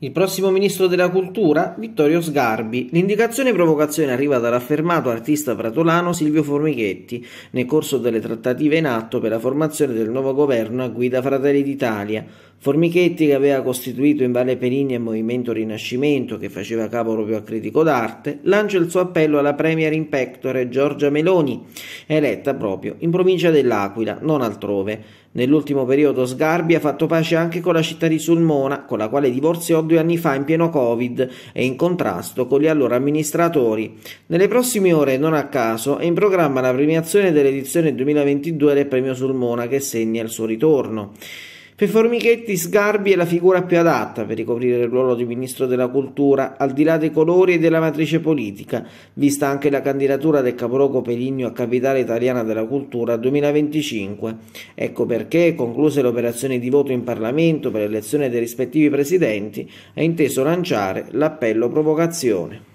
Il prossimo ministro della cultura? Vittorio Sgarbi. L'indicazione e provocazione arriva dall'affermato artista pratolano Silvio Formichetti nel corso delle trattative in atto per la formazione del nuovo governo a guida Fratelli d'Italia. Formichetti, che aveva costituito in Valle Perini il Movimento Rinascimento, che faceva capo proprio a critico d'arte, lancia il suo appello alla Premier in pectore Giorgia Meloni, eletta proprio in provincia dell'Aquila, non altrove. Nell'ultimo periodo Sgarbi ha fatto pace anche con la città di Sulmona, con la quale divorziò due anni fa in pieno Covid e in contrasto con gli allora amministratori. Nelle prossime ore, non a caso, è in programma la premiazione dell'edizione 2022 del Premio Sulmona che segna il suo ritorno. Per Formichetti Sgarbi è la figura più adatta per ricoprire il ruolo di ministro della cultura, al di là dei colori e della matrice politica, vista anche la candidatura del capoluogo Peligno a capitale italiana della cultura 2025. Ecco perché, concluse le operazioni di voto in Parlamento per l'elezione dei rispettivi presidenti, ha inteso lanciare l'appello provocazione.